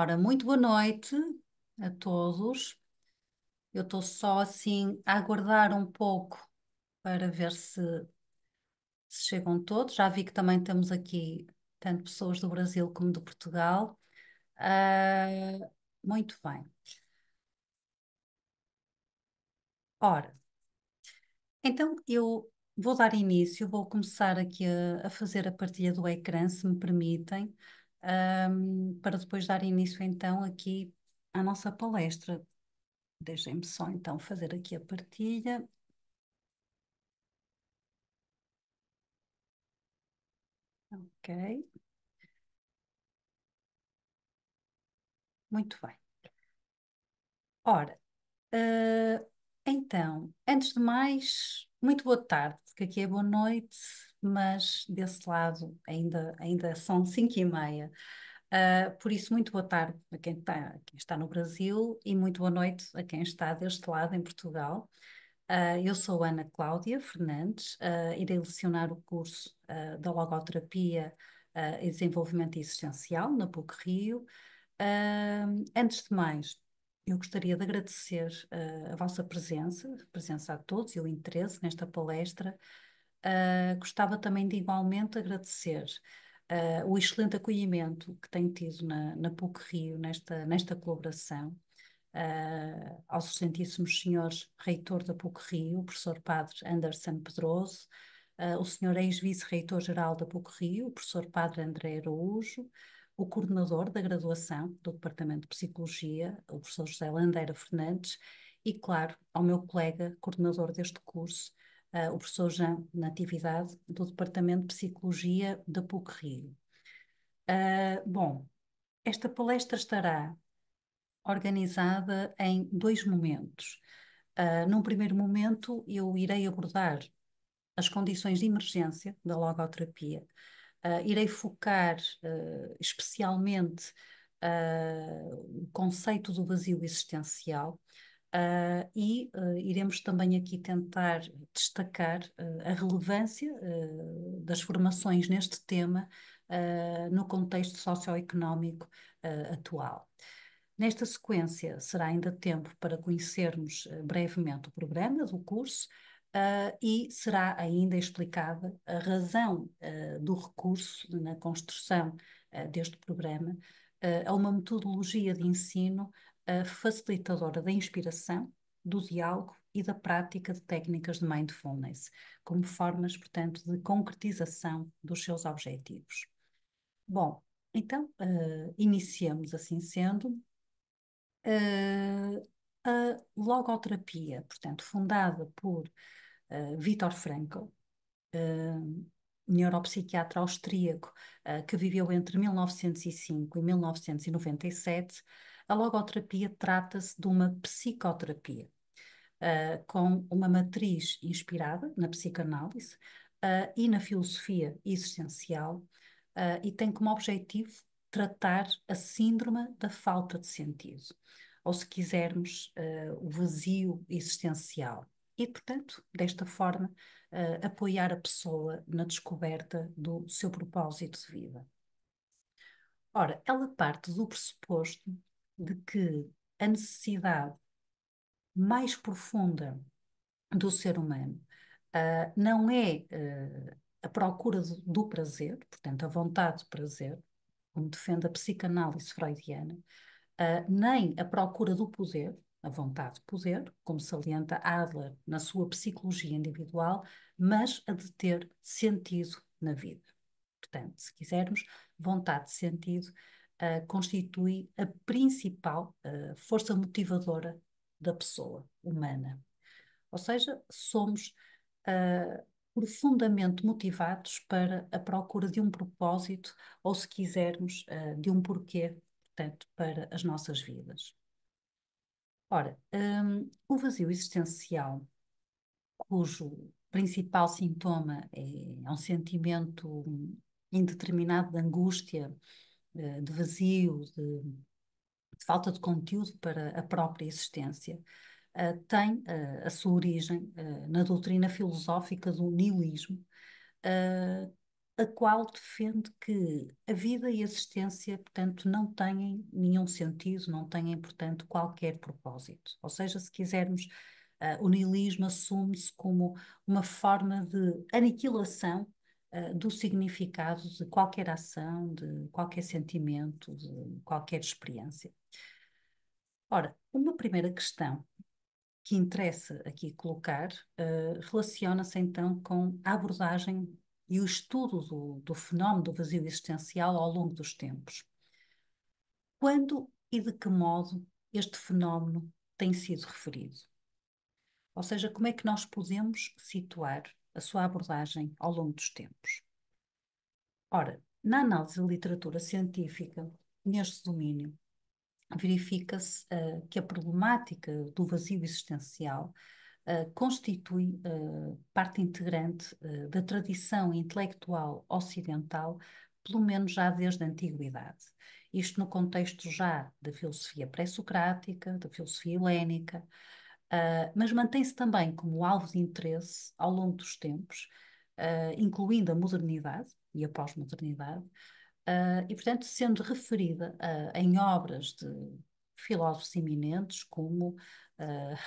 Ora, muito boa noite a todos. Eu estou só assim a aguardar um pouco para ver se, se, chegam todos. Já vi que também temos aqui tanto pessoas do Brasil como do Portugal. Uh, muito bem. Ora, então eu vou dar início, vou começar aqui a, a fazer a partilha do ecrã, se me permitem um, para depois dar início então aqui à nossa palestra. Deixem-me só então fazer aqui a partilha. Ok. Muito bem. Ora, uh, então, antes de mais, muito boa tarde, porque aqui é boa noite mas desse lado ainda, ainda são 5 e meia. Uh, por isso, muito boa tarde a quem, tá, a quem, está no Brasil e muito boa noite a quem está deste lado em Portugal. Uh, eu sou Ana Cláudia Fernandes, uh, irei lecionar o curso da Logoterapia e Desenvolvimento Existencial na PUC Rio. antes de mais, eu gostaria de agradecer a vossa presença, a presença a todos e o interesse nesta palestra ah, gostava também de igualmente agradecer uh, o excelente acolhimento que tem tido na, na PUC Rio nesta, nesta colaboração. Uh, ao Sustentíssimo Senhor Reitor da PUC Rio, o professor Padre Anderson Pedroso, uh, o senhor ex-vice-reitor-geral da PUC Rio, o professor Padre André Araújo, o coordenador da graduação do Departamento de Psicologia, o professor José Landeira Fernandes, e, claro, ao meu colega coordenador deste curso, uh, o professor Jean Natividade, do Departamento de Psicologia da PUC Rio. Uh, bom, esta palestra estará organizada em dois momentos. Uh, num primeiro momento, eu irei abordar as condições de emergência da logoterapia. Uh, irei focar uh, especialmente uh, o conceito do vazio existencial, Uh, e uh, iremos também aqui tentar destacar uh, a relevância das formações neste tema no contexto socioeconómico atual. Nesta sequência, será ainda tempo para conhecermos brevemente o programa do curso e será ainda explicada a razão do recurso na construção deste programa a uma metodologia de ensino a facilitadora da inspiração, do diálogo e da prática de técnicas de mindfulness, como formas, portanto, de concretização dos seus objetivos. Bom, então, uh, iniciamos assim sendo. Uh, a logoterapia, portanto, fundada por uh, eh, Viktor Frankl, uh, neuropsiquiatra austríaco, uh, que viveu entre 1905 e 1997, a logoterapia trata-se de uma psicoterapia, uh, com uma matriz inspirada na psicanálise uh, e na filosofia existencial, uh, e tem como objetivo tratar a síndrome da falta de sentido, ou se quisermos, o vazio existencial. E, portanto, desta forma, apoiar a pessoa na descoberta do seu propósito de vida. Ora, ela parte do pressuposto de que a necessidade mais profunda do ser humano uh, não é uh, a procura do, prazer, portanto, a vontade de prazer, como defende a psicanálise freudiana, uh, nem a procura do poder, a vontade de poder, como salienta Adler na sua psicologia individual, mas a de ter sentido na vida. Portanto, se quisermos, vontade de sentido uh, constitui a principal uh, força motivadora da pessoa humana. Ou seja, somos uh, profundamente motivados para a procura de um propósito, ou se quisermos, de um porquê, portanto, para as nossas vidas. Ora, um, o vazio existencial, cujo principal sintoma é, é um sentimento indeterminado de angústia, eh, de vazio, de, de falta de conteúdo para a própria existência, uh, tem uh, a sua origem uh, na doutrina filosófica do niilismo, a qual defende que a vida e a existência, portanto, não têm nenhum sentido, não têm, portanto, qualquer propósito. Ou seja, se quisermos, o niilismo assume-se como uma forma de aniquilação eh, do significado de qualquer ação, de qualquer sentimento, de qualquer experiência. Ora, uma primeira questão que interessa aqui colocar uh, relaciona-se então com a abordagem e o estudo do, do fenómeno do vazio existencial ao longo dos tempos. Quando e de que modo este fenómeno tem sido referido? Ou seja, como é que nós podemos situar a sua abordagem ao longo dos tempos. Ora, na análise da literatura científica, neste domínio, verifica-se uh, que a problemática do vazio existencial uh, constitui uh, parte integrante da tradição intelectual ocidental, pelo menos já desde a antiguidade. Isto no contexto já da filosofia pré-socrática, da filosofia helénica, ah, mas mantém-se também como alvo de interesse ao longo dos tempos, uh, incluindo a modernidade e a pós-modernidade, uh, e, portanto, sendo referida em obras de filósofos eminentes como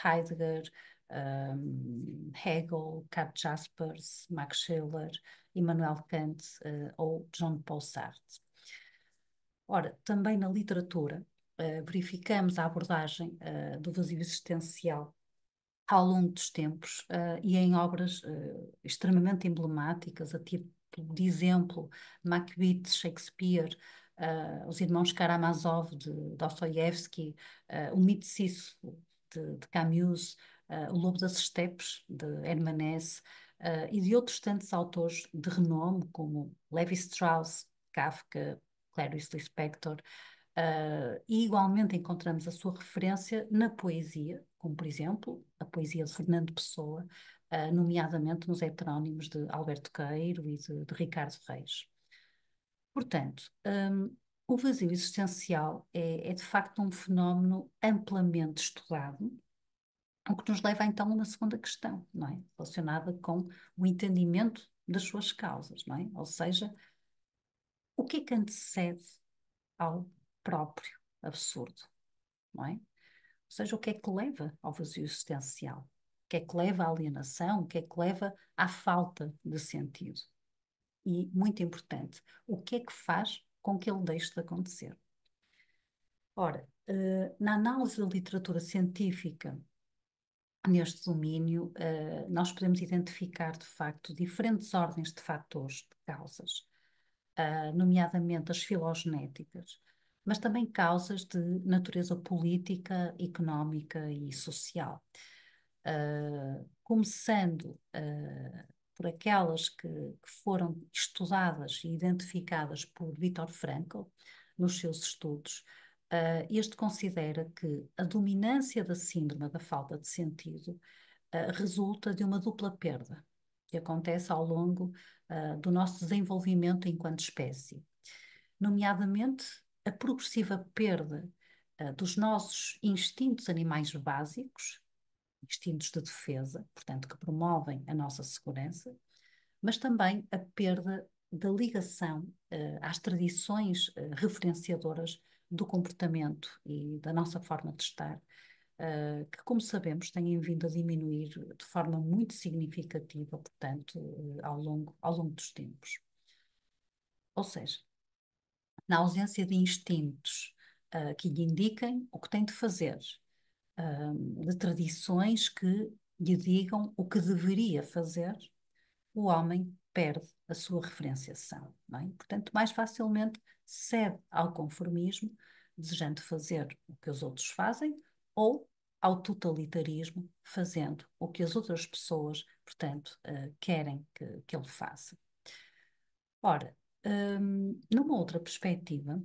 Heidegger, um, Hegel, Karl Jaspers, Max Scheler, Immanuel Kant ou John Paul Sartre. Ora, também na literatura, eh, verificamos a abordagem uh, do vazio existencial ao longo dos tempos eh, e em obras extremamente emblemáticas, a título de exemplo, Macbeth, Shakespeare, os irmãos Karamazov de Dostoiévski, o mito de, de Camus, o Lobo das Estepes de Hermann Hesse, Uh, e de outros tantos autores de renome, como Levi Strauss, Kafka, Clarice Lispector, Uh, e igualmente encontramos a sua referência na poesia, como por exemplo a poesia de Fernando Pessoa, uh, nomeadamente nos heterónimos de Alberto Queiro e de, de Ricardo Reis. Portanto, um, o vazio existencial é, é, de facto um fenómeno amplamente estudado, o que nos leva então a uma segunda questão, não é? relacionada com o entendimento das suas causas, não é? ou seja, o que é que antecede ao próprio absurdo, não é? Ou seja, o que é que leva ao vazio existencial? O que é que leva à alienação? O que é que leva à falta de sentido? E, muito importante, o que é que faz com que ele deixe de acontecer? Ora, eh, na análise da literatura científica neste domínio, eh, nós podemos identificar, de facto, diferentes ordens de fatores, de causas, eh, nomeadamente as filogenéticas, mas também causas de natureza política, económica e social. Uh, começando uh, por aquelas que, que, foram estudadas e identificadas por Viktor Frankl nos seus estudos, uh, este considera que a dominância da síndrome da falta de sentido resulta de uma dupla perda que acontece ao longo do nosso desenvolvimento enquanto espécie nomeadamente a progressiva perda uh, dos nossos instintos animais básicos, instintos de defesa, portanto, que promovem a nossa segurança, mas também a perda da ligação uh, às tradições uh, referenciadoras do comportamento e da nossa forma de estar, uh, que, como sabemos, têm vindo a diminuir de forma muito significativa, portanto, ao, longo, ao longo dos tempos. Ou seja, na ausência de instintos uh, que lhe indiquem o que tem de fazer, uh, de tradições que lhe digam o que deveria fazer, o homem perde a sua referenciação. É? Portanto, mais facilmente cede ao conformismo, desejando fazer o que os outros fazem, ou ao totalitarismo, fazendo o que as outras pessoas, portanto, uh, querem que, que ele faça. Ora, numa outra perspectiva,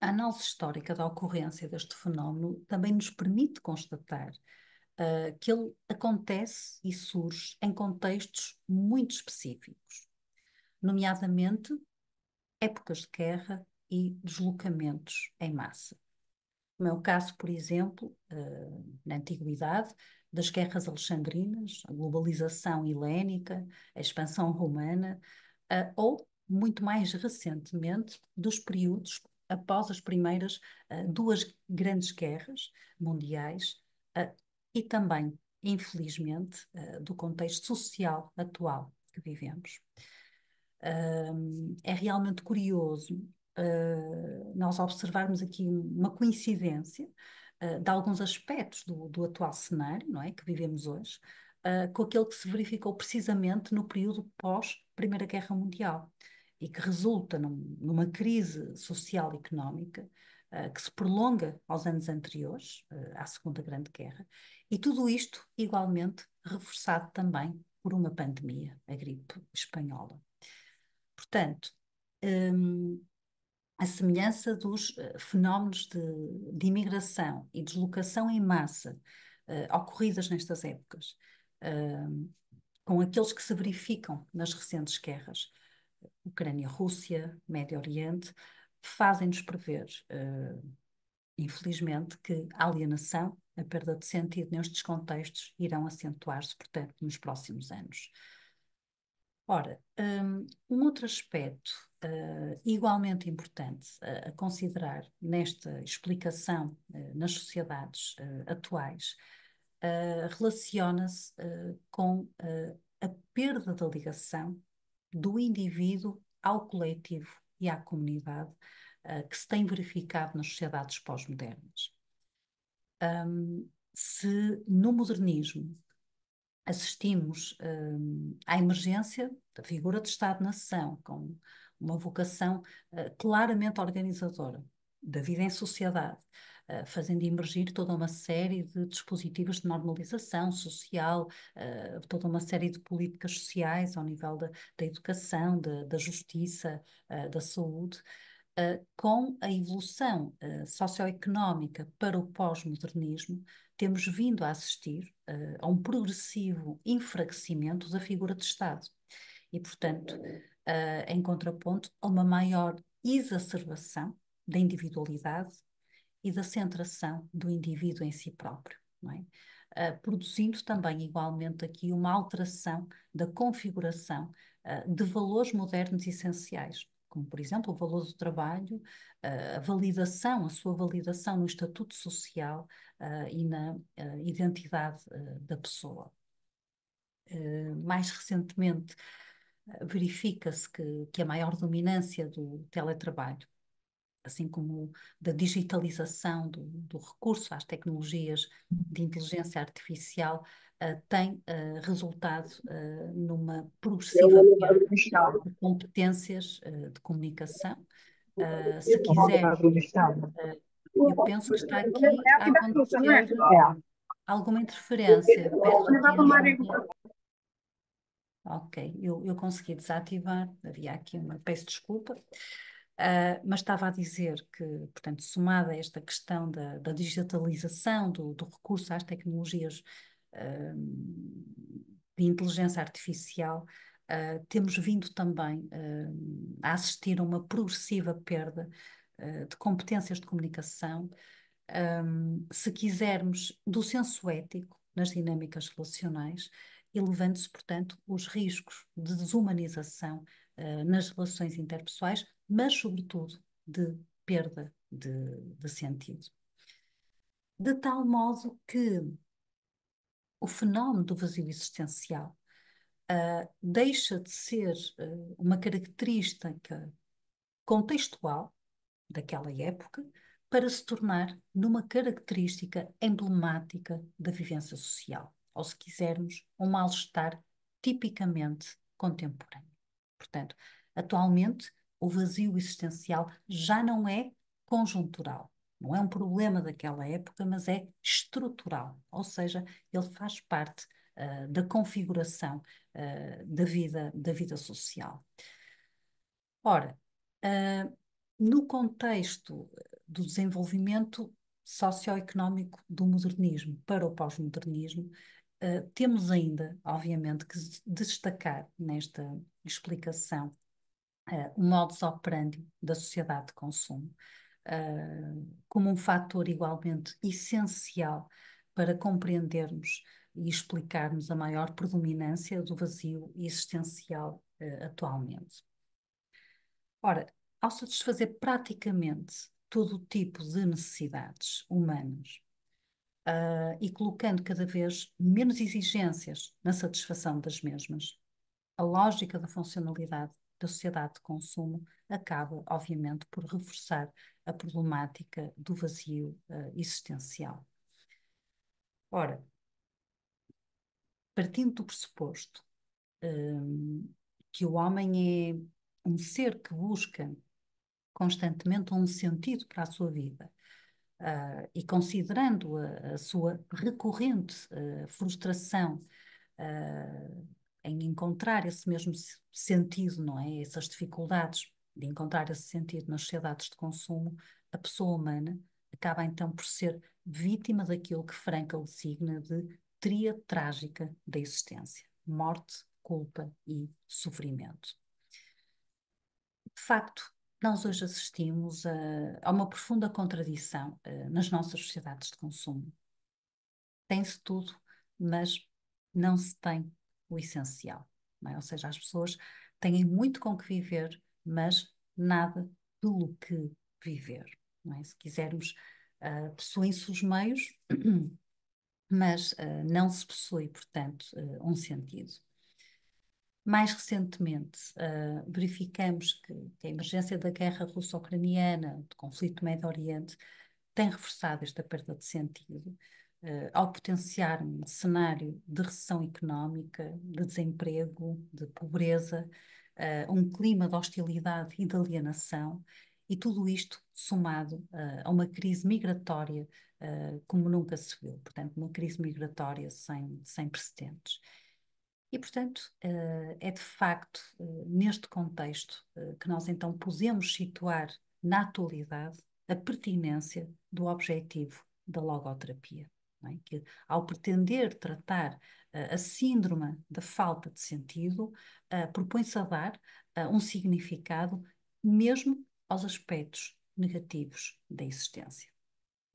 a análise histórica da ocorrência deste fenómeno também nos permite constatar uh, que ele acontece e surge em contextos muito específicos, nomeadamente épocas de guerra e deslocamentos em massa. Como é o caso, por exemplo, uh, na Antiguidade, das guerras alexandrinas, a globalização helénica, a expansão romana, uh, ou muito mais recentemente dos períodos após as primeiras uh, duas grandes guerras mundiais uh, e também, infelizmente, uh, do contexto social atual que vivemos. é realmente curioso nós observarmos aqui uma coincidência de alguns aspectos do, do, atual cenário, não é, que vivemos hoje, com aquele que se verificou precisamente no período pós Primeira Guerra Mundial e que resulta num, numa crise social e económica uh, que se prolonga aos anos anteriores, uh, à Segunda Grande Guerra, e tudo isto igualmente reforçado também por uma pandemia, a gripe espanhola. Portanto, um, a semelhança dos uh, fenómenos de, de, imigração e deslocação em massa ocorridas nestas épocas, hum, com aqueles que se verificam nas recentes guerras, Ucrânia-Rússia, Médio Oriente, fazem-nos prever, uh, infelizmente, que a alienação, a perda de sentido nestes contextos irão acentuar-se, portanto, nos próximos anos. Ora, hum, um, outro aspecto uh, igualmente importante a, considerar nesta explicação uh, nas sociedades atuais relaciona-se com a perda da ligação do indivíduo ao coletivo e à comunidade uh, que se tem verificado nas sociedades pós-modernas. Um, se no modernismo assistimos um, eh, à emergência da figura de Estado-nação, com uma vocação uh, claramente organizadora da vida em sociedade, eh, fazendo emergir toda uma série de dispositivos de normalização social, eh, toda uma série de políticas sociais ao nível da, da educação, da, da justiça, eh, da saúde. com a evolução socioeconómica para o pós-modernismo, temos vindo a assistir a um progressivo enfraquecimento da figura de Estado e, portanto, em contraponto a uma maior exacerbação da individualidade e da centração do indivíduo em si próprio, é? uh, produzindo também, igualmente, aqui uma alteração da configuração uh, de valores modernos essenciais, como, por exemplo, o valor do trabalho, ah, a validação, a sua validação no estatuto social e na identidade da pessoa. Mais recentemente, verifica-se que, que a maior dominância do teletrabalho assim como da digitalização do, do recurso às tecnologias de inteligência artificial, uh, tem uh, resultado uh, numa progressiva perda de competências de comunicação. se quiser, eu penso que está aqui a acontecer é? alguma interferência. Ok, eu, eu consegui desativar, havia aqui uma, peço desculpa. Uh, mas estava a dizer que, portanto, somada a esta questão da, da digitalização, do, do, recurso às tecnologias uh, de inteligência artificial, uh, temos vindo também a assistir a uma progressiva perda de competências de comunicação, um, se quisermos, do senso ético nas dinâmicas relacionais, elevando-se, portanto, os riscos de desumanização nas relações interpessoais, mas, sobretudo, de perda de, de sentido. De tal modo que o fenómeno do vazio existencial uh, deixa de ser uh, uma característica contextual daquela época para se tornar numa característica emblemática da vivência social, ou se quisermos, um mal-estar tipicamente contemporâneo. Portanto, atualmente o vazio existencial já não é conjuntural. Não é um problema daquela época, mas é estrutural, ou seja, ele faz parte uh, da configuração uh, da, vida, da vida social. Ora, uh, no contexto do desenvolvimento socioeconómico do modernismo para o pós-modernismo, temos ainda, obviamente, que destacar nesta explicação uh, o modus operandi da sociedade de consumo uh, como um fator igualmente essencial para compreendermos e explicarmos a maior predominância do vazio existencial uh, atualmente. Ora, ao satisfazer praticamente todo o tipo de necessidades humanas uh, e colocando cada vez menos exigências na satisfação das mesmas, a lógica da funcionalidade da sociedade de consumo acaba, obviamente, por reforçar a problemática do vazio uh, existencial. Ora, partindo do pressuposto um, eh, que o homem é um ser que busca constantemente um sentido para a sua vida, Uh, e considerando a, a sua recorrente uh, frustração uh, em encontrar esse mesmo sentido, não é? Essas dificuldades de encontrar esse sentido nas sociedades de consumo, a pessoa humana acaba então por ser vítima daquilo que Frankl designa de tria trágica da existência: morte, culpa e sofrimento. De facto, nós hoje assistimos a, a uma profunda contradição eh, nas nossas sociedades de consumo. Tem-se tudo, mas não se tem o essencial. É? Ou seja, as pessoas têm muito com que viver, mas nada pelo que viver. É? Se quisermos, uh, possuem-se os meios, mas uh, não se possui, portanto, uh, um sentido. Mais recentemente, uh, verificamos que, que, a emergência da guerra russo-ucraniana, do conflito Médio Oriente, tem reforçado esta perda de sentido, uh, ao potenciar um cenário de recessão económica, de desemprego, de pobreza, uh, um clima de hostilidade e de alienação, e tudo isto somado uh, a uma crise migratória como nunca se viu portanto, uma crise migratória sem, sem precedentes. E, portanto, é de facto neste contexto que nós então podemos situar na atualidade a pertinência do objetivo da logoterapia é? que ao pretender tratar eh, a síndrome da falta de sentido, eh, propõe-se a dar eh, um significado mesmo aos aspectos negativos da existência.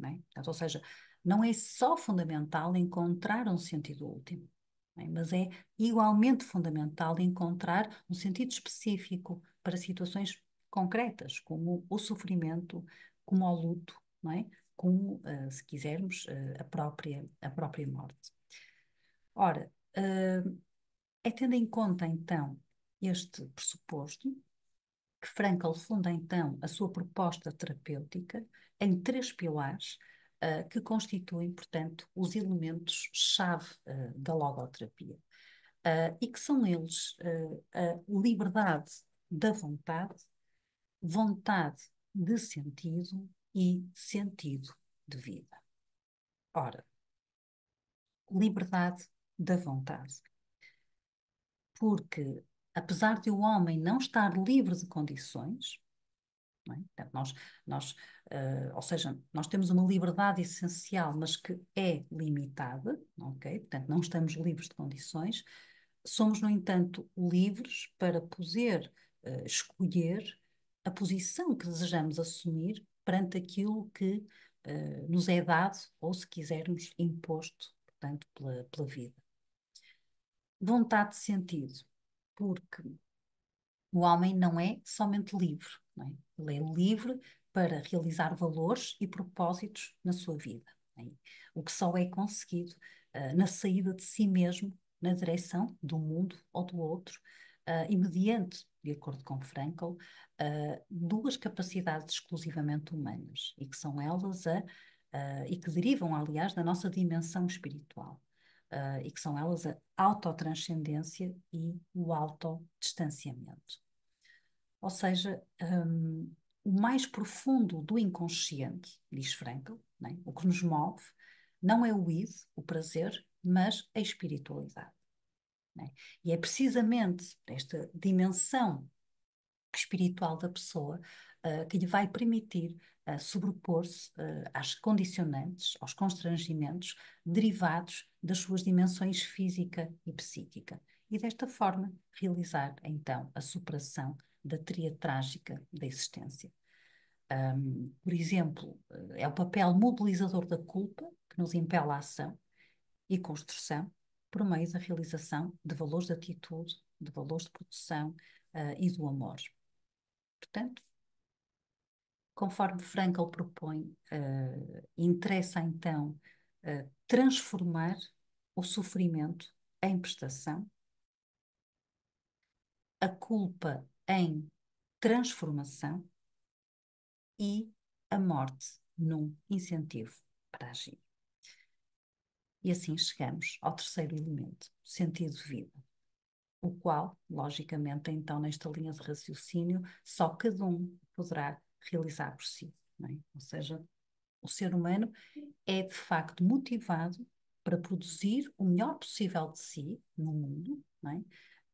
É? ou seja, não é só fundamental encontrar um sentido último, é? mas é igualmente fundamental encontrar um sentido específico para situações concretas, como o sofrimento, como o luto, é? como, eh, se quisermos, eh, a, própria, a própria morte. Ora, eh, é tendo em conta então este pressuposto que Frankl funda então a sua proposta terapêutica em três pilares uh, que constituem, portanto, os elementos-chave uh, da logoterapia. Uh, e que são eles a liberdade da vontade, vontade de sentido e sentido de vida. Ora, liberdade da vontade. Porque, apesar de o homem não estar livre de condições, é? então, nós, nós uh, ou seja, nós temos uma liberdade essencial, mas que é limitada, ok? Portanto, não estamos livres de condições. Somos, no entanto, livres para poder uh, escolher a posição que desejamos assumir perante aquilo que uh, nos é dado ou, se quisermos, imposto, portanto, pela, pela vida. Vontade de sentido, porque o homem não é somente livre, é? ele é livre para realizar valores e propósitos na sua vida, é? o que só é conseguido uh, na saída de si mesmo na direção do mundo ou do outro, uh, e mediante, de acordo com Frankl, uh, duas capacidades exclusivamente humanas e que são elas a, uh, e que derivam, aliás, da nossa dimensão espiritual. Uh, e que são elas a autotranscendência e o autodistanciamento. Ou seja, um, o mais profundo do inconsciente, diz Frankl, né? o que nos move, não é o id, o prazer, mas a espiritualidade. Né? E é precisamente esta dimensão espiritual da pessoa uh, que lhe vai permitir uh, sobrepor-se uh, às condicionantes, aos constrangimentos derivados das suas dimensões física e psíquica. E desta forma realizar então a superação da tria trágica da existência. Um, por exemplo, é o papel mobilizador da culpa que nos impela à ação e construção por meio da realização de valores de atitude, de valores de produção uh, e do amor. Portanto, conforme Frankl propõe, uh, interessa então uh, transformar o sofrimento em prestação, a culpa em transformação e a morte num incentivo para agir. E assim chegamos ao terceiro elemento, sentido de vida o qual, logicamente, então, nesta linha de raciocínio, só cada um poderá realizar por si. É? Ou seja, o ser humano é de facto motivado para produzir o melhor possível de si no mundo,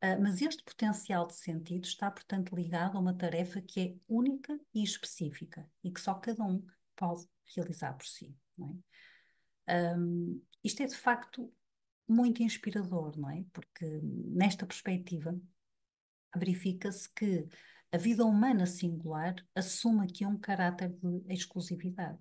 é? uh, mas este potencial de sentido está, portanto, ligado a uma tarefa que é única e específica e que só cada um pode realizar por si. É? Um, isto é de facto muito inspirador, não é? Porque nesta perspectiva verifica-se que a vida humana singular assume aqui um caráter de exclusividade,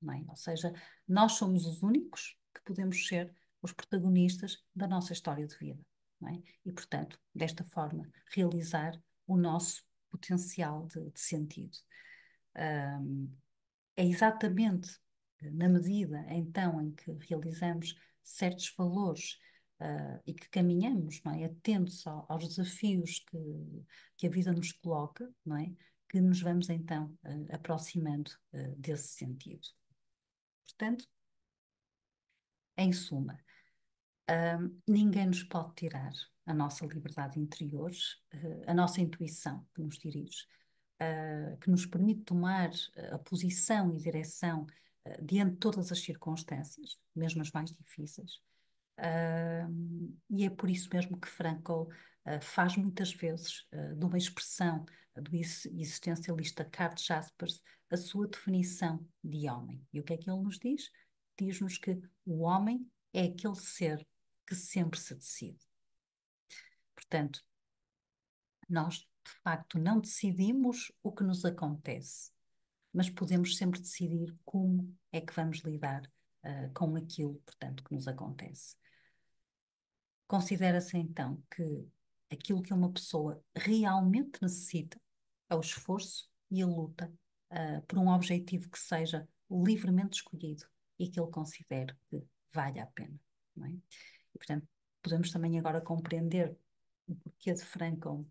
não é? Ou seja, nós somos os únicos que podemos ser os protagonistas da nossa história de vida, não é? E, portanto, desta forma, realizar o nosso potencial de, de sentido. Um, é exatamente eh, na medida, então, em que realizamos certos valores uh, e que caminhamos, não é? Atentos ao, aos desafios que, que a vida nos coloca, não é? Que nos vamos então uh, aproximando uh, desse sentido. Portanto, em suma, ninguém nos pode tirar a nossa liberdade interior, a nossa intuição que nos dirige, que nos permite tomar a posição e direção diante de todas as circunstâncias, mesmo as mais difíceis. Uh, e é por isso mesmo que Frankl uh, ah, faz muitas vezes uh, de uma expressão do existencialista Karl Jaspers a sua definição de homem. E o que é que ele nos diz? Diz-nos que o homem é aquele ser que sempre se decide. Portanto, nós de facto não decidimos o que nos acontece, mas podemos sempre decidir como é que vamos lidar uh, com aquilo, portanto, que nos acontece. Considera-se então que aquilo que uma pessoa realmente necessita é o esforço e a luta uh, por um objetivo que seja livremente escolhido e que ele considere que vale a pena. É? E, portanto, podemos também agora compreender o porquê de Franco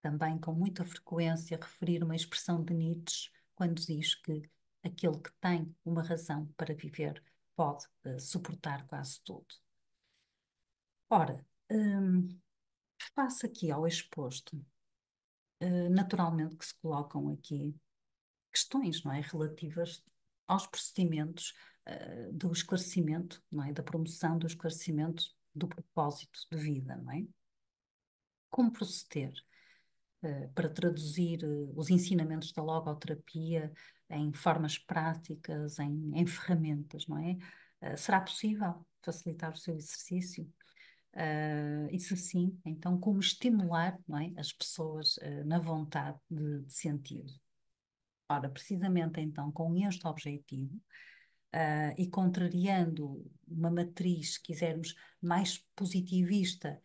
também com muita frequência referir uma expressão de Nietzsche quando diz que aquele que tem uma razão para viver pode uh, suportar quase tudo. Ora, um, aqui ao exposto. Uh, naturalmente que se colocam aqui questões não é, relativas aos procedimentos uh, do esclarecimento, não é, da promoção do esclarecimento do propósito de vida, não é? Como proceder? Eh, para traduzir eh, os ensinamentos da logoterapia em formas práticas, em, em ferramentas, não é? Eh, será possível facilitar o seu exercício? Uh, e se sim, então como estimular não é, as pessoas uh, na vontade de, de, sentir? Ora, precisamente então com este objetivo uh, e contrariando uma matriz, se quisermos, mais positivista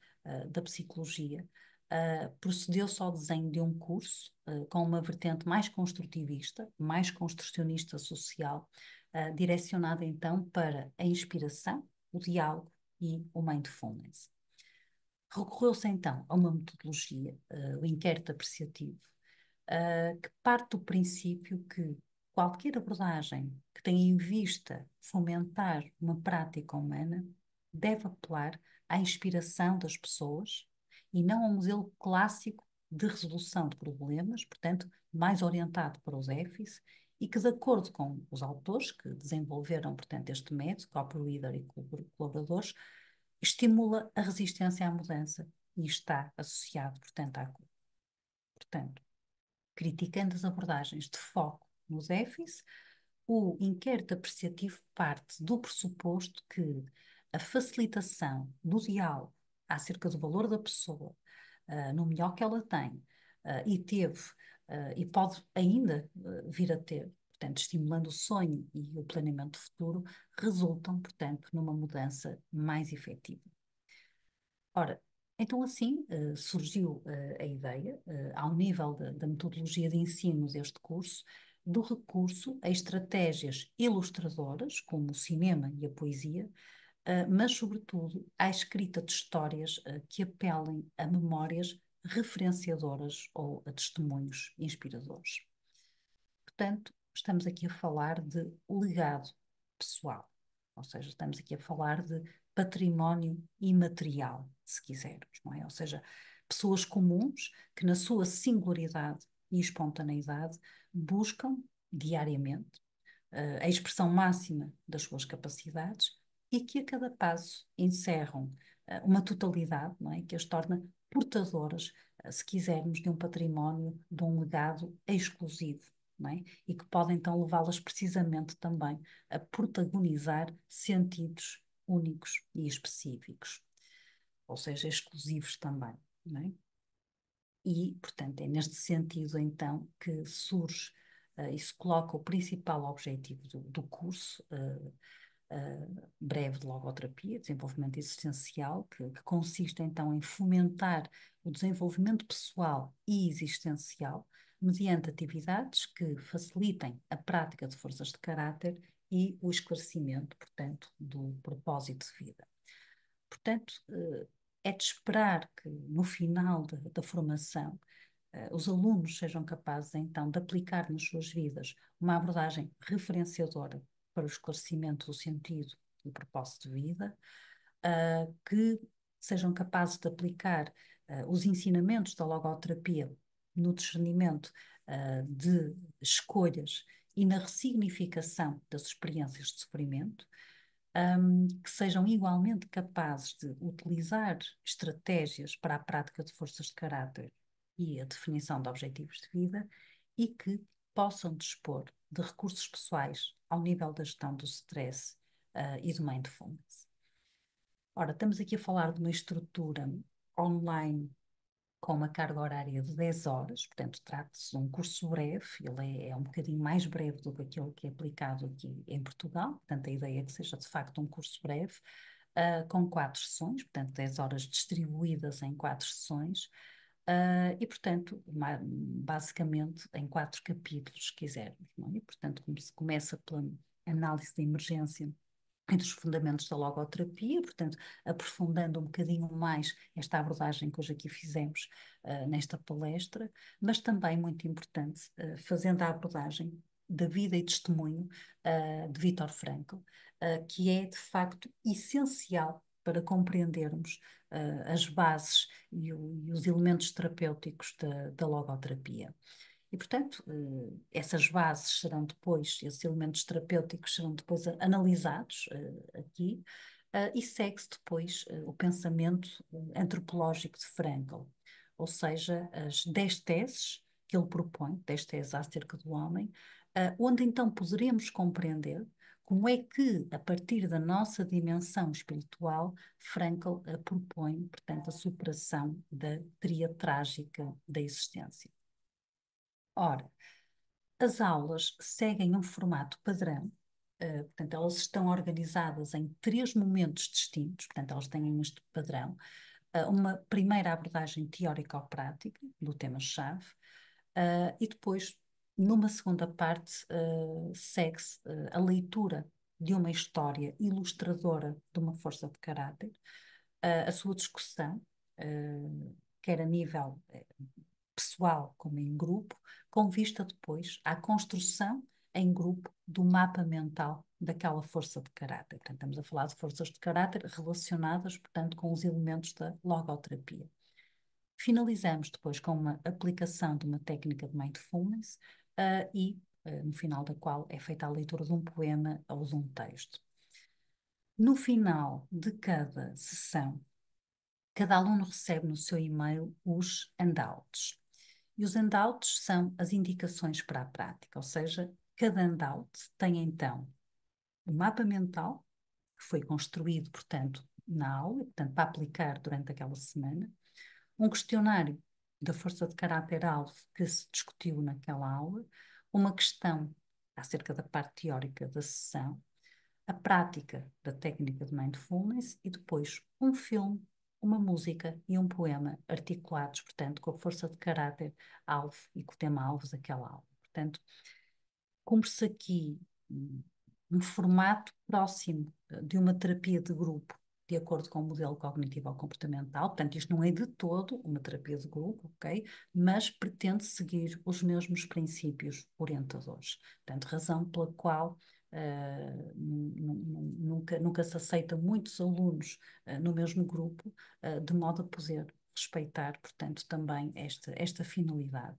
da psicologia, uh, ah, procedeu-se ao desenho de um curso uh, com uma vertente mais construtivista, mais construcionista social, uh, direcionada então para a inspiração, o diálogo e o mindfulness. Recorreu-se então a uma metodologia, o inquérito apreciativo, que parte do princípio que qualquer abordagem que tenha em vista fomentar uma prática humana deve apelar à inspiração das pessoas e não a um modelo clássico de resolução de problemas, portanto, mais orientado para os EFIs, e que, de acordo com os autores que desenvolveram, portanto, este método, co-reader e colaboradores, estimula a resistência à mudança e está associado, portanto, à culpa. Portanto, criticando as abordagens de foco nos EFIs, o inquérito apreciativo parte do pressuposto que a facilitação do diálogo acerca do valor da pessoa, uh, no melhor que ela tem, uh, e teve, uh, e pode ainda vir a ter, portanto, estimulando o sonho e o planeamento futuro, resultam, portanto, numa mudança mais efetiva. Ora, então assim surgiu a ideia, ao nível da, da metodologia de ensino deste curso, do recurso a estratégias ilustradoras, como o cinema e a poesia, ah, mas, sobretudo, à escrita de histórias ah, que apelem a memórias referenciadoras ou a testemunhos inspiradores. Portanto, estamos aqui a falar de legado pessoal, ou seja, estamos aqui a falar de património imaterial, se quisermos, não é? Ou seja, pessoas comuns que, na sua singularidade e espontaneidade, buscam diariamente ah, a expressão máxima das suas capacidades e que a cada passo encerram eh, uma totalidade não é? que as torna portadoras, eh, se quisermos, de um património, de um legado exclusivo. É? E que pode então levá-las precisamente também a protagonizar sentidos únicos e específicos, ou seja, exclusivos também. É? E, portanto, é neste sentido então que surge uh, e se coloca o principal objetivo do, do curso. Uh, ah, breve de logoterapia, desenvolvimento existencial, que, que, consiste então em fomentar o desenvolvimento pessoal e existencial mediante atividades que facilitem a prática de forças de caráter e o esclarecimento, portanto, do propósito de vida. Portanto, eh, é de esperar que no final de, da formação eh, os alunos sejam capazes então de aplicar nas suas vidas uma abordagem referenciadora para o esclarecimento do sentido e propósito de vida, uh, que sejam capazes de aplicar uh, os ensinamentos da logoterapia no discernimento uh, de escolhas e na ressignificação das experiências de sofrimento, um, que sejam igualmente capazes de utilizar estratégias para a prática de forças de caráter e a definição de objetivos de vida e que possam dispor de recursos pessoais ao nível da gestão do stress uh, e do mindfulness. Ora, estamos aqui a falar de uma estrutura online com uma carga horária de 10 horas, portanto, trata-se de um curso breve, ele é, é, um bocadinho mais breve do que aquele que é aplicado aqui em Portugal, portanto, a ideia é que seja de facto um curso breve, uh, com quatro sessões, portanto, 10 horas distribuídas em quatro sessões, Uh, e, portanto, basicamente em quatro capítulos, se quisermos. Não? É? E, portanto, como se começa pela análise da emergência e dos fundamentos da logoterapia, portanto, aprofundando um bocadinho mais esta abordagem que hoje aqui fizemos uh, nesta palestra, mas também, muito importante, uh, fazendo a abordagem da vida e testemunho de Vítor Frankl, que é, de facto, essencial para compreendermos uh, as bases e, o, e, os elementos terapêuticos da, da logoterapia. E, portanto, uh, essas bases serão depois, esses elementos terapêuticos serão depois analisados uh, aqui, e segue-se depois o pensamento antropológico de Frankl, ou seja, as 10 teses que ele propõe, 10 teses acerca do homem, onde então poderemos compreender como é que, a partir da nossa dimensão espiritual, Frankl propõe, portanto, a superação da tria trágica da existência? Ora, as aulas seguem um formato padrão, Uh, portanto, elas estão organizadas em três momentos distintos, portanto, elas têm este padrão. Uh, uma primeira abordagem teórico-prática do tema-chave, uh, e depois numa segunda parte, uh, segue-se uh, a leitura de uma história ilustradora de uma força de caráter, uh, a sua discussão, quer a nível pessoal como em grupo, com vista depois à construção em grupo do mapa mental daquela força de caráter. Portanto, estamos a falar de forças de caráter relacionadas, portanto, com os elementos da logoterapia. Finalizamos depois com uma aplicação de uma técnica de mindfulness uh, e uh, no final da qual é feita a leitura de um poema ou de um texto. No final de cada sessão, cada aluno recebe no seu e-mail os handouts. E os handouts são as indicações para a prática, ou seja, cada handout tem então o um mapa mental, que foi construído, portanto, na aula, portanto, para aplicar durante aquela semana, um questionário da força de caráter-alvo que se discutiu naquela aula, uma questão acerca da parte teórica da sessão, a prática da técnica de mindfulness e depois um filme, uma música e um poema articulados, portanto, com a força de caráter-alvo e com o tema-alvo daquela aula. Portanto, cumpre-se aqui um formato próximo eh, de uma terapia de grupo de acordo com o modelo cognitivo ou comportamental. Portanto, isto não é de todo uma terapia de grupo, ok? Mas pretende seguir os mesmos princípios orientadores. Portanto, razão pela qual Uh, nunca, nunca se aceita muitos alunos uh, no mesmo grupo, uh, de modo a poder respeitar, portanto, também esta, esta finalidade.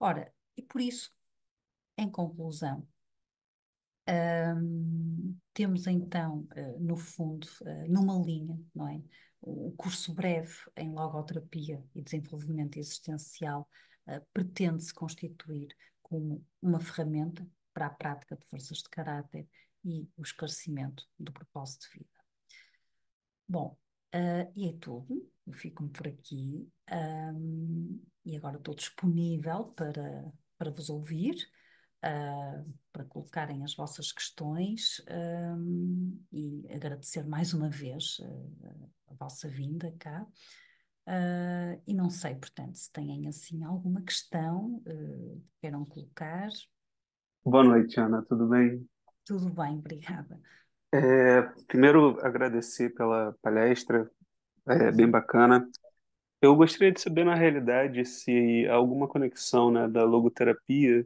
Ora, e por isso, em conclusão, temos então, uh, no fundo, uh, numa linha, não é? O curso breve em logoterapia e desenvolvimento existencial uh, pretende-se constituir como uma ferramenta para a prática de forças de caráter e o esclarecimento do propósito de vida. Bom, e é tudo. Eu fico-me por aqui um, e agora estou disponível para, para vos ouvir uh, para colocarem as vossas questões um, ah, e agradecer mais uma vez uh, a vossa vinda cá. Uh, e não sei, portanto, se têm assim alguma questão que queiram colocar. Boa noite, Ana, tudo bem? Tudo bem, obrigada. É, primeiro, agradecer pela palestra, é bem bacana. Eu gostaria de saber, na realidade, se alguma conexão né, da logoterapia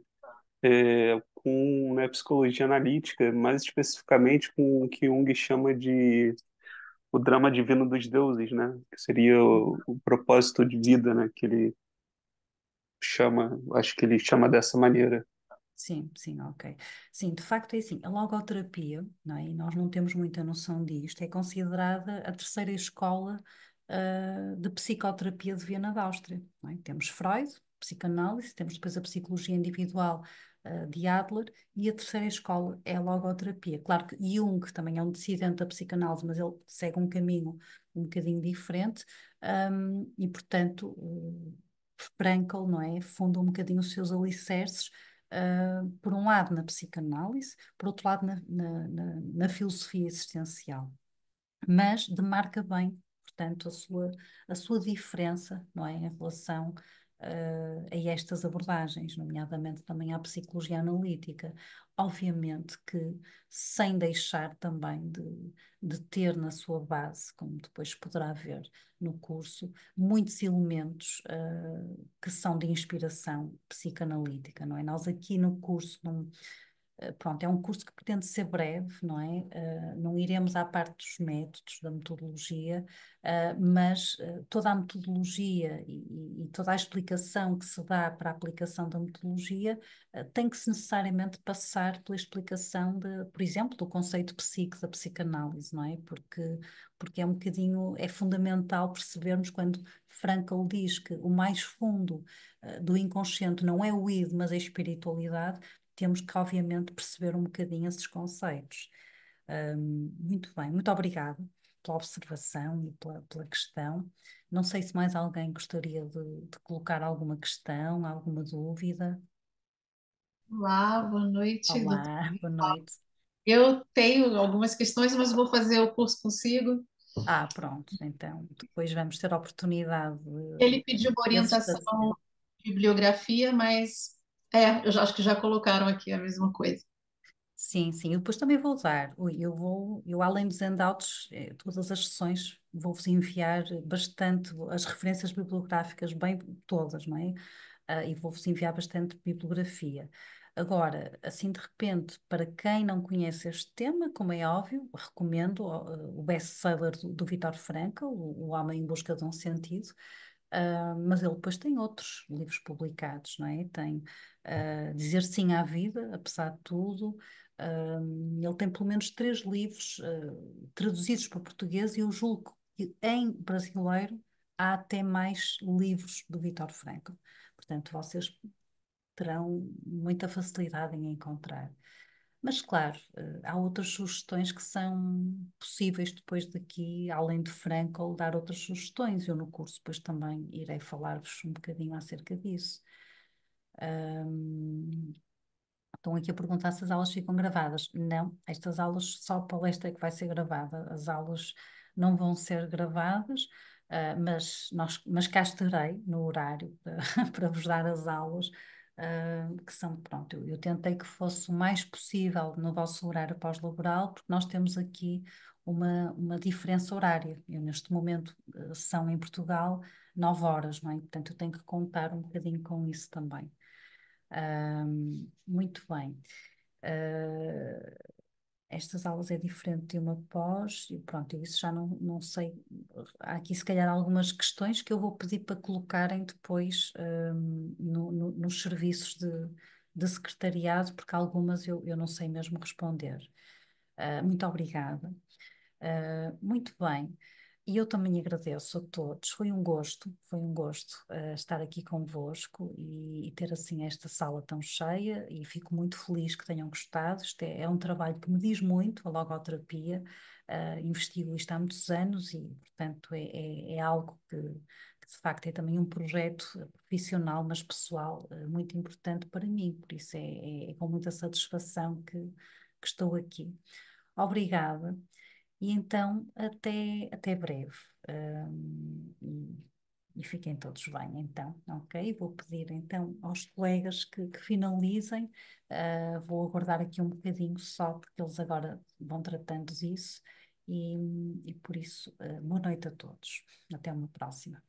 é, com né, psicologia analítica, mais especificamente com o que Jung chama de o drama divino dos deuses, né? Que seria o, uhum. o propósito de vida, né? Que ele chama, acho que ele chama dessa maneira. Sim, sim, ok. Sim, de facto é assim, a logoterapia, não é? e nós não temos muita noção disto, é considerada a terceira escola uh, de psicoterapia de Viena da Áustria. É? Temos Freud, psicanálise, temos depois a psicologia individual uh, de Adler, e a terceira escola é a logoterapia. Claro que Jung também é um dissidente da psicanálise, mas ele segue um caminho um bocadinho diferente, um, e portanto um, Frankl, não é, funda um bocadinho os seus alicerces, uh, por um lado na psicanálise, por outro lado na, na, na, na filosofia existencial. Mas demarca bem portanto, a sua, a sua diferença não é, em relação uh, a estas abordagens, nomeadamente também à psicologia analítica. Obviamente que sem deixar também de, de ter na sua base, como depois poderá ver no curso, muitos elementos uh, que são de inspiração psicanalítica, não é? Nós aqui no curso não, eh, pronto, é um curso que pretende ser breve, não é? Uh, não iremos à parte dos métodos, da metodologia, uh, mas uh, toda a metodologia e, e, toda a explicação que se dá para a aplicação da metodologia tem que se necessariamente passar pela explicação, de, por exemplo, do conceito psique, da psicanálise, não é? Porque, porque é um bocadinho, é fundamental percebermos quando Frankl diz que o mais fundo do inconsciente não é o id, mas é a espiritualidade, temos que, obviamente, perceber um bocadinho esses conceitos. Um, muito bem, muito obrigada pela observação e pela, pela, questão. Não sei se mais alguém gostaria de, de colocar alguma questão, alguma dúvida. Olá, boa noite. Olá, boa noite. Eu tenho algumas questões, mas vou fazer o curso consigo. Ah, pronto, então depois vamos ter a oportunidade. Ele pediu uma orientação de bibliografia, mas é, eu já, acho que já colocaram aqui a mesma coisa. Sim, sim. Eu depois também vou usar. Eu vou, eu além dos handouts, eh, todas as sessões vou-vos enviar bastante as referências bibliográficas, bem todas, não é? Uh, e vou-vos enviar bastante bibliografia. Agora, assim de repente, para quem não conhece este tema, como é óbvio, recomendo ah, o best-seller do, do Vitor Franca, o, o Homem em Busca de um Sentido, Uh, mas ele depois tem outros livros publicados, não é? Tem uh, Dizer Sim à Vida, apesar de tudo. Uh, ele tem pelo menos três livros traduzidos para português e eu julgo que em brasileiro há até mais livros do Vitor Franco. Portanto, vocês terão muita facilidade em encontrar. Mas, claro, eh, há outras sugestões que são possíveis depois daqui, além de Frankel, dar outras sugestões. Eu, no curso, depois também irei falar-vos um bocadinho acerca disso. Um, estão aqui a perguntar se as aulas ficam gravadas. Não, estas aulas, só a palestra é que vai ser gravada. As aulas não vão ser gravadas, uh, mas, nós, mas cá estarei no horário para, para vos dar as aulas que são, pronto, eu, eu, tentei que fosse o mais possível no vosso horário pós-laboral, porque nós temos aqui uma, uma diferença horária. Eu, neste momento, eh, são em Portugal 9 horas, não é? Portanto, eu tenho que contar um bocadinho com isso também. muito bem. Ah, estas aulas é diferente de uma pós, e pronto, isso já não, não sei. Há aqui se calhar algumas questões que eu vou pedir para colocarem depois um, no, no, nos serviços de, de secretariado, porque algumas eu, eu não sei mesmo responder. Uh, muito obrigada. Uh, muito bem. E eu também agradeço a todos. Foi um gosto, foi um gosto uh, estar aqui convosco e, e, ter assim esta sala tão cheia e fico muito feliz que tenham gostado. Isto é, é um trabalho que me diz muito, a logoterapia. Uh, investigo isto há muitos anos e, portanto, é, é, é algo que, que, de facto é também um projeto profissional, mas pessoal, uh, muito importante para mim. Por isso é, é, é com muita satisfação que, que estou aqui. Obrigada. E então, até, até breve. Um, e, e fiquem todos bem, então, ok? Vou pedir então aos colegas que, que finalizem, uh, vou aguardar aqui um bocadinho só, porque eles agora vão tratando disso, e, e por isso, uh, boa noite a todos. Até uma próxima.